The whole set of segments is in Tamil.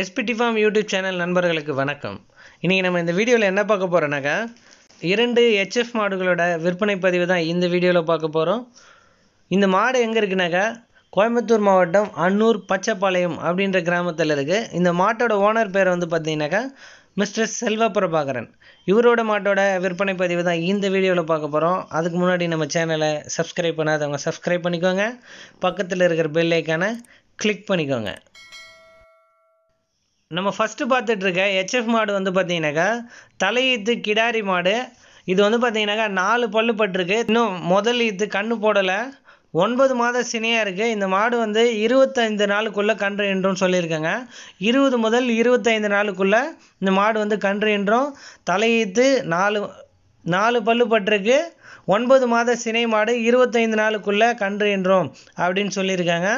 எஸ்பிடி ஃபார்ம் யூடியூப் சேனல் நண்பர்களுக்கு வணக்கம் இன்றைக்கி நம்ம இந்த வீடியோவில் என்ன பார்க்க போகிறோன்னாக்கா இரண்டு ஹெச்எஃப் மாடுகளோட விற்பனை பதிவு தான் இந்த வீடியோவில் பார்க்க போகிறோம் இந்த மாடு எங்கே இருக்குனாக்கா கோயம்புத்தூர் மாவட்டம் அன்னூர் பச்சைப்பாளையம் அப்படின்ற கிராமத்தில் இருக்குது இந்த மாட்டோட ஓனர் பேர் வந்து பார்த்தீங்கன்னாக்கா மிஸ்டர் செல்வ பிரபாகரன் இவரோட மாட்டோட விற்பனை பதிவு தான் இந்த வீடியோவில் பார்க்க போகிறோம் அதுக்கு முன்னாடி நம்ம சேனலை சப்ஸ்கிரைப் பண்ணாதவங்க சப்ஸ்கிரைப் பண்ணிக்கோங்க பக்கத்தில் இருக்கிற பெல் ஐக்கானை கிளிக் பண்ணிக்கோங்க நம்ம ஃபஸ்ட்டு பார்த்துட்ருக்க ஹெச்எஃப் மாடு வந்து பார்த்தீங்கன்னாக்கா தலையீத்து கிடாரி மாடு இது வந்து பார்த்தீங்கன்னாக்கா நாலு பல்லு பட்டிருக்கு இன்னும் முதல் ஈத்து கண்ணு போடலை ஒன்பது மாத சினையாக இருக்குது இந்த மாடு வந்து இருபத்தைந்து நாளுக்குள்ளே கன்று என்றும் சொல்லியிருக்கேங்க இருபது முதல் இருபத்தைந்து நாளுக்குள்ளே இந்த மாடு வந்து கன்று என்றும் தலையீத்து நாலு நாலு பல்லு பட்டிருக்கு ஒன்பது மாத சினை மாடு இருபத்தைந்து நாளுக்குள்ளே கன்று என்றும் அப்படின்னு சொல்லியிருக்காங்க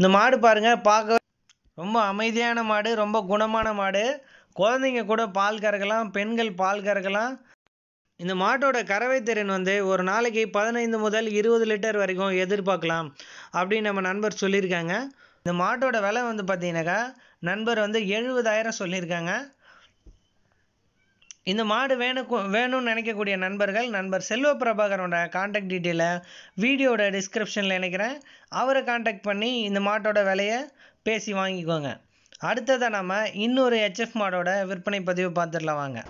இந்த மாடு பாருங்கள் பார்க்க ரொம்ப அமைதியான மாடு ரொம்ப குணமான மாடு குழந்தைங்க கூட பால் கறக்கலாம் பெண்கள் பால் கறக்கலாம் இந்த மாட்டோட கறவை திறன் வந்து ஒரு நாளைக்கு பதினைந்து முதல் இருபது லிட்டர் வரைக்கும் எதிர்பார்க்கலாம் அப்படின்னு நம்ம நண்பர் சொல்லியிருக்காங்க இந்த மாட்டோட விலை வந்து பார்த்தீங்கன்னாக்கா நண்பர் வந்து எழுபதாயிரம் சொல்லியிருக்காங்க இந்த மாடு வேணும் வேணும்னு நினைக்கக்கூடிய நண்பர்கள் நண்பர் செல்வ பிரபாகரோட காண்டாக்ட் டீட்டெயிலை வீடியோட டிஸ்கிரிப்ஷனில் நினைக்கிறேன் அவரை காண்டாக்ட் பண்ணி இந்த மாட்டோட விலையை பேசி வாங்கிக்கோங்க அடுத்ததாக நம்ம இன்னொரு ஹெச்எஃப் மாடோட விற்பனை பதிவு பார்த்துடலாம் வாங்க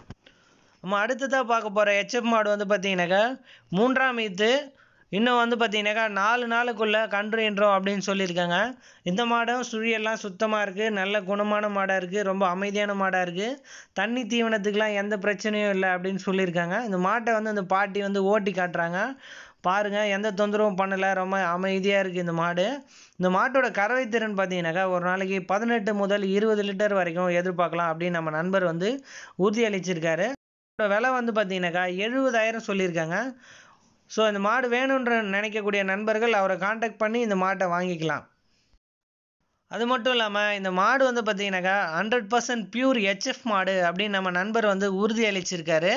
நம்ம அடுத்ததாக பார்க்க போகிற ஹெச்எஃப் மாடு வந்து பார்த்தீங்கன்னாக்கா மூன்றாம் இது இன்னும் வந்து பார்த்தீங்கன்னாக்கா நாலு நாளுக்குள்ளே கன்றுன்றோம் அப்படின்னு சொல்லியிருக்காங்க இந்த மாடும் சுழியெல்லாம் சுத்தமாக இருக்குது நல்ல குணமான மாடாக இருக்குது ரொம்ப அமைதியான மாடாக இருக்குது தண்ணி தீவனத்துக்கெலாம் எந்த பிரச்சனையும் இல்லை அப்படின்னு சொல்லியிருக்காங்க இந்த மாட்டை வந்து அந்த பாட்டி வந்து ஓட்டி காட்டுறாங்க பாருங்கள் எந்த தொந்தரவும் பண்ணலை ரொம்ப அமைதியாக இருக்குது இந்த மாடு இந்த மாட்டோட கறவை திறன் பார்த்தீங்கன்னாக்கா ஒரு நாளைக்கு பதினெட்டு முதல் இருபது லிட்டர் வரைக்கும் எதிர்பார்க்கலாம் அப்படின்னு நம்ம நண்பர் வந்து உறுதியளிச்சிருக்காரு விலை வந்து பார்த்தீங்கன்னாக்கா எழுபதாயிரம் சொல்லியிருக்காங்க ஸோ இந்த மாடு வேணுன்ற நினைக்கக்கூடிய நண்பர்கள் அவரை காண்டாக்ட் பண்ணி இந்த மாட்டை வாங்கிக்கலாம் அது மட்டும் இல்லாமல் இந்த மாடு வந்து பார்த்தீங்கன்னாக்கா ஹண்ட்ரட் பர்சன்ட் பியூர் ஹெச்எஃப் மாடு அப்படின்னு நம்ம நண்பர் வந்து உறுதி அளிச்சிருக்காரு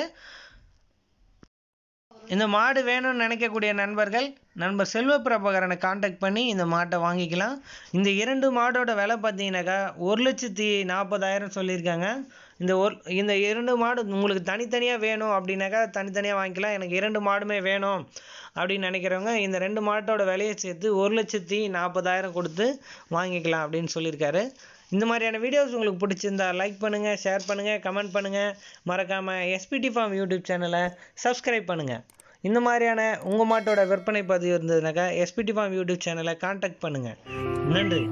இந்த மாடு வேணும்னு நினைக்கக்கூடிய நண்பர்கள் நண்பர் செல்வ பிரபாகரனை காண்டாக்ட் பண்ணி இந்த மாட்டை வாங்கிக்கலாம் இந்த இரண்டு மாடோட விலை பார்த்தீங்கன்னாக்கா ஒரு லட்சத்தி நாற்பதாயிரம் சொல்லியிருக்காங்க இந்த ஒரு இந்த இரண்டு மாடு உங்களுக்கு தனித்தனியாக வேணும் அப்படின்னாக்கா தனித்தனியாக வாங்கிக்கலாம் எனக்கு இரண்டு மாடுமே வேணும் அப்படின்னு நினைக்கிறவங்க இந்த ரெண்டு மாட்டோட விலையை சேர்த்து ஒரு லட்சத்தி நாற்பதாயிரம் கொடுத்து வாங்கிக்கலாம் அப்படின்னு சொல்லியிருக்காரு இந்த மாதிரியான வீடியோஸ் உங்களுக்கு பிடிச்சிருந்தா லைக் பண்ணுங்கள் ஷேர் பண்ணுங்கள் கமெண்ட் பண்ணுங்கள் மறக்காமல் எஸ்பிடி ஃபார்ம் யூடியூப் சேனலை சப்ஸ்கிரைப் பண்ணுங்கள் இந்த மாதிரியான உங்கள் மாட்டோட விற்பனை பதிவு இருந்ததுனாக்கா எஸ்பிடி ஃபார்ம் யூடியூப் சேனலை கான்டாக்ட் பண்ணுங்கள் நன்றி